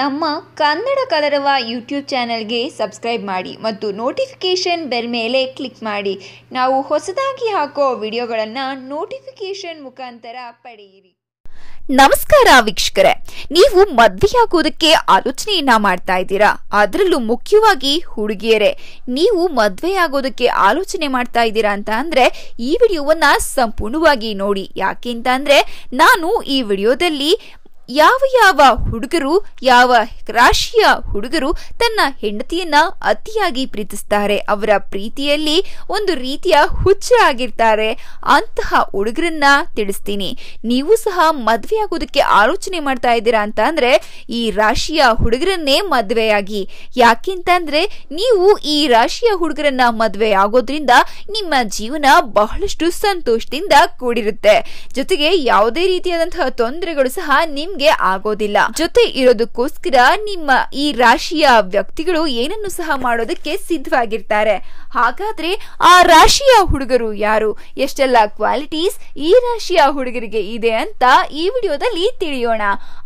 ನಮ್ಮ ಕನ್ನಡ ಕಲರವ ಯೂಟ್ಯೂಬ್ ಚಾನೆಲ್ಗೆ ಸಬ್ಸ್ಕ್ರೈಬ್ ಮಾಡಿ ಮತ್ತು ನೋಟಿಫಿಕೇಷನ್ ಬೆಲ್ ಮೇಲೆ ಕ್ಲಿಕ್ ಮಾಡಿ ನಾವು ಹೊಸದಾಗಿ ಹಾಕೋ ವಿಡಿಯೋಗಳನ್ನು ನೋಟಿಫಿಕೇಷನ್ ಮುಖಾಂತರ ಪಡೆಯಿರಿ ನಮಸ್ಕಾರ ವೀಕ್ಷಕರೇ ನೀವು ಆಗೋದಕ್ಕೆ ಆಲೋಚನೆಯನ್ನ ಮಾಡ್ತಾ ಇದ್ದೀರಾ ಅದರಲ್ಲೂ ಮುಖ್ಯವಾಗಿ ಹುಡುಗಿಯರೇ ನೀವು ಆಗೋದಕ್ಕೆ ಆಲೋಚನೆ ಮಾಡ್ತಾ ಇದ್ದೀರಾ ಅಂತ ಅಂದ್ರೆ ಈ ವಿಡಿಯೋವನ್ನ ಸಂಪೂರ್ಣವಾಗಿ ನೋಡಿ ಯಾಕೆಂತ ಅಂದ್ರೆ ನಾನು ಈ ವಿಡಿಯೋದಲ್ಲಿ ಯಾವ ಯಾವ ಹುಡುಗರು ಯಾವ ರಾಶಿಯ ಹುಡುಗರು ತನ್ನ ಹೆಂಡತಿಯನ್ನ ಅತಿಯಾಗಿ ಪ್ರೀತಿಸ್ತಾರೆ ಅವರ ಪ್ರೀತಿಯಲ್ಲಿ ಒಂದು ರೀತಿಯ ಹುಚ್ಚ ಆಗಿರ್ತಾರೆ ಅಂತಹ ಹುಡುಗರನ್ನ ತಿಳಿಸ್ತೀನಿ ನೀವು ಸಹ ಮದುವೆ ಆಗೋದಕ್ಕೆ ಆಲೋಚನೆ ಮಾಡ್ತಾ ಇದ್ದೀರಾ ಅಂತ ಅಂದ್ರೆ ಈ ರಾಶಿಯ ಹುಡುಗರನ್ನೇ ಮದುವೆಯಾಗಿ ಯಾಕೆಂತಂದ್ರೆ ನೀವು ಈ ರಾಶಿಯ ಹುಡುಗರನ್ನ ಮದುವೆ ಆಗೋದ್ರಿಂದ ನಿಮ್ಮ ಜೀವನ ಬಹಳಷ್ಟು ಸಂತೋಷದಿಂದ ಕೂಡಿರುತ್ತೆ ಜೊತೆಗೆ ಯಾವುದೇ ರೀತಿಯಾದಂತಹ ತೊಂದರೆಗಳು ಸಹ ನಿಮ್ಗೆ ನಿಮ್ಗೆ ಆಗೋದಿಲ್ಲ ಜೊತೆ ಇರೋದಕ್ಕೋಸ್ಕರ ನಿಮ್ಮ ಈ ರಾಶಿಯ ವ್ಯಕ್ತಿಗಳು ಏನನ್ನು ಸಹ ಮಾಡೋದಕ್ಕೆ ಸಿದ್ಧವಾಗಿರ್ತಾರೆ ಹಾಗಾದ್ರೆ ಆ ರಾಶಿಯ ಹುಡುಗರು ಯಾರು ಎಷ್ಟೆಲ್ಲ ಕ್ವಾಲಿಟೀಸ್ ಈ ರಾಶಿಯ ಹುಡುಗರಿಗೆ ಇದೆ ಅಂತ ಈ ವಿಡಿಯೋದಲ್ಲಿ ತಿಳಿಯೋಣ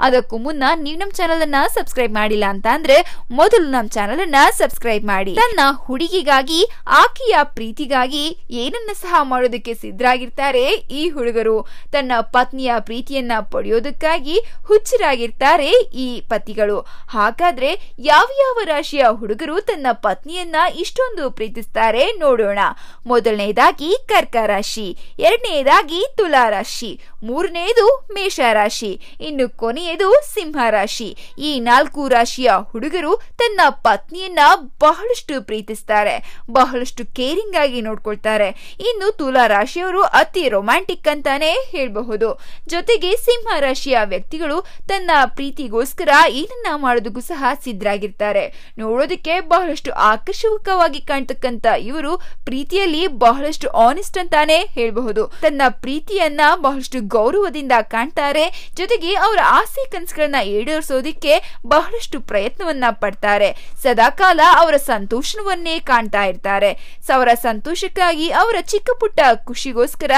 ಅದಕ್ಕೂ ಮುನ್ನ ನೀವು ನಮ್ಮ ಚಾನಲ್ ಅನ್ನ ಸಬ್ಸ್ಕ್ರೈಬ್ ಮಾಡಿಲ್ಲ ಅಂತ ಅಂದ್ರೆ ಮೊದಲು ನಮ್ಮ ಚಾನಲ್ ಅನ್ನ ಸಬ್ಸ್ಕ್ರೈಬ್ ಮಾಡಿ ತನ್ನ ಹುಡುಗಿಗಾಗಿ ಆಕೆಯ ಪ್ರೀತಿಗಾಗಿ ಏನನ್ನ ಸಹ ಮಾಡೋದಕ್ಕೆ ಸಿದ್ಧರಾಗಿರ್ತಾರೆ ಈ ಹುಡುಗರು ತನ್ನ ಪತ್ನಿಯ ಪ್ರೀತಿಯನ್ನ ಪಡೆಯೋದಕ್ಕಾಗಿ ಹುಚ್ಚರಾಗಿರ್ತಾರೆ ಈ ಪತಿಗಳು ಹಾಗಾದ್ರೆ ಯಾವ ಯಾವ ರಾಶಿಯ ಹುಡುಗರು ತನ್ನ ಪತ್ನಿಯನ್ನ ಇಷ್ಟೊಂದು ಪ್ರೀತಿಸ್ತಾರೆ ನೋಡೋಣ ಮೊದಲನೇದಾಗಿ ಕರ್ಕ ರಾಶಿ ಎರಡನೇದಾಗಿ ತುಲಾ ರಾಶಿ ಮೂರನೆಯದು ಮೇಷ ರಾಶಿ ಇನ್ನು ಕೊನೆಯದು ಸಿಂಹ ರಾಶಿ ಈ ನಾಲ್ಕು ರಾಶಿಯ ಹುಡುಗರು ತನ್ನ ಪತ್ನಿಯನ್ನ ಬಹಳಷ್ಟು ಪ್ರೀತಿಸ್ತಾರೆ ಬಹಳಷ್ಟು ಕೇರಿಂಗ್ ಆಗಿ ನೋಡ್ಕೊಳ್ತಾರೆ ಇನ್ನು ತುಲಾ ರಾಶಿಯವರು ಅತಿ ರೊಮ್ಯಾಂಟಿಕ್ ಅಂತಾನೆ ಹೇಳಬಹುದು ಜೊತೆಗೆ ಸಿಂಹ ರಾಶಿಯ ವ್ಯಕ್ತಿಗಳು ತನ್ನ ಪ್ರೀತಿಗೋಸ್ಕರ ಏನನ್ನ ಮಾಡೋದಕ್ಕೂ ಸಹ ಸಿದ್ಧರಾಗಿರ್ತಾರೆ ನೋಡೋದಕ್ಕೆ ಬಹಳಷ್ಟು ಆಕರ್ಷಕವಾಗಿ ಕಾಣ್ತಕ್ಕಂತ ಇವರು ಪ್ರೀತಿಯಲ್ಲಿ ಬಹಳಷ್ಟು ಆನೆಸ್ಟ್ ಅಂತಾನೆ ಹೇಳಬಹುದು ತನ್ನ ಪ್ರೀತಿಯನ್ನ ಬಹಳಷ್ಟು ಗೌರವದಿಂದ ಕಾಣ್ತಾರೆ ಜೊತೆಗೆ ಅವರ ಆಸೆ ಕನಸುಗಳನ್ನ ಈಡೇರಿಸೋದಿಕ್ಕೆ ಬಹಳಷ್ಟು ಪ್ರಯತ್ನವನ್ನ ಪಡ್ತಾರೆ ಸದಾಕಾಲ ಅವರ ಸಂತೋಷವನ್ನೇ ಕಾಣ್ತಾ ಇರ್ತಾರೆ ಅವರ ಸಂತೋಷಕ್ಕಾಗಿ ಅವರ ಚಿಕ್ಕ ಪುಟ್ಟ ಖುಷಿಗೋಸ್ಕರ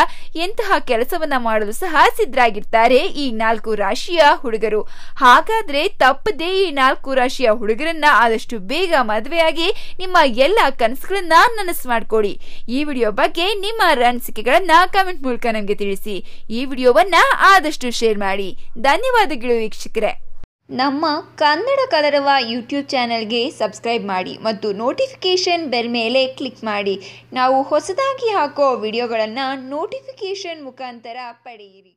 ಎಂತಹ ಕೆಲಸವನ್ನ ಮಾಡಲು ಸಹ ಸಿದ್ಧರಾಗಿರ್ತಾರೆ ಈ ನಾಲ್ಕು ರಾಶಿಯ ಹುಡುಗರು ಹಾಗಾದ್ರೆ ತಪ್ಪದೇ ಈ ನಾಲ್ಕು ರಾಶಿಯ ಹುಡುಗರನ್ನ ಆದಷ್ಟು ಬೇಗ ಮದುವೆಯಾಗಿ ನಿಮ್ಮ ಎಲ್ಲ ಕನಸುಗಳನ್ನ ನನಸು ಮಾಡ್ಕೊಡಿ ಈ ವಿಡಿಯೋ ಬಗ್ಗೆ ನಿಮ್ಮ ಅನಿಸಿಕೆಗಳನ್ನ ಕಮೆಂಟ್ ಮೂಲಕ ನಮಗೆ ತಿಳಿಸಿ ಈ ವಿಡಿಯೋವನ್ನ ಆದಷ್ಟು ಶೇರ್ ಮಾಡಿ ಧನ್ಯವಾದಗಳು ವೀಕ್ಷಕರೇ ನಮ್ಮ ಕನ್ನಡ ಕಲರವ ಯೂಟ್ಯೂಬ್ ಚಾನೆಲ್ಗೆ ಸಬ್ಸ್ಕ್ರೈಬ್ ಮಾಡಿ ಮತ್ತು ನೋಟಿಫಿಕೇಷನ್ ಬೆಲ್ ಮೇಲೆ ಕ್ಲಿಕ್ ಮಾಡಿ ನಾವು ಹೊಸದಾಗಿ ಹಾಕೋ ವಿಡಿಯೋಗಳನ್ನು ನೋಟಿಫಿಕೇಷನ್ ಮುಖಾಂತರ ಪಡೆಯಿರಿ